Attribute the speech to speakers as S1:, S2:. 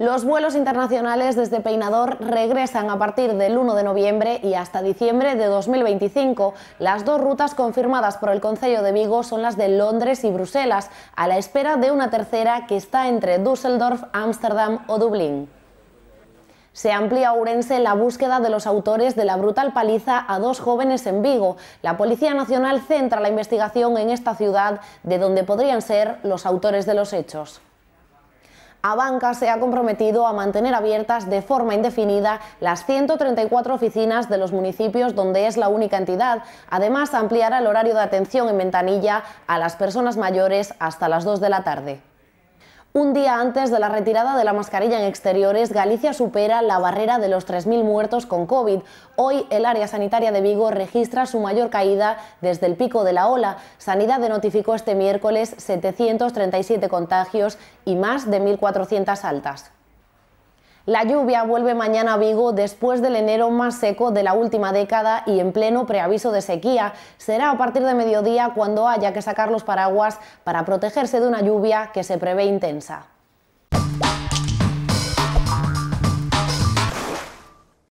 S1: Los vuelos internacionales desde Peinador regresan a partir del 1 de noviembre y hasta diciembre de 2025. Las dos rutas confirmadas por el Consejo de Vigo son las de Londres y Bruselas, a la espera de una tercera que está entre Düsseldorf, Ámsterdam o Dublín. Se amplía a Urense la búsqueda de los autores de la brutal paliza a dos jóvenes en Vigo. La Policía Nacional centra la investigación en esta ciudad, de donde podrían ser los autores de los hechos. Abanca se ha comprometido a mantener abiertas de forma indefinida las 134 oficinas de los municipios donde es la única entidad. Además, ampliará el horario de atención en ventanilla a las personas mayores hasta las 2 de la tarde. Un día antes de la retirada de la mascarilla en exteriores, Galicia supera la barrera de los 3.000 muertos con COVID. Hoy el área sanitaria de Vigo registra su mayor caída desde el pico de la ola. Sanidad notificó este miércoles 737 contagios y más de 1.400 altas. La lluvia vuelve mañana a Vigo después del enero más seco de la última década y en pleno preaviso de sequía. Será a partir de mediodía cuando haya que sacar los paraguas para protegerse de una lluvia que se prevé intensa.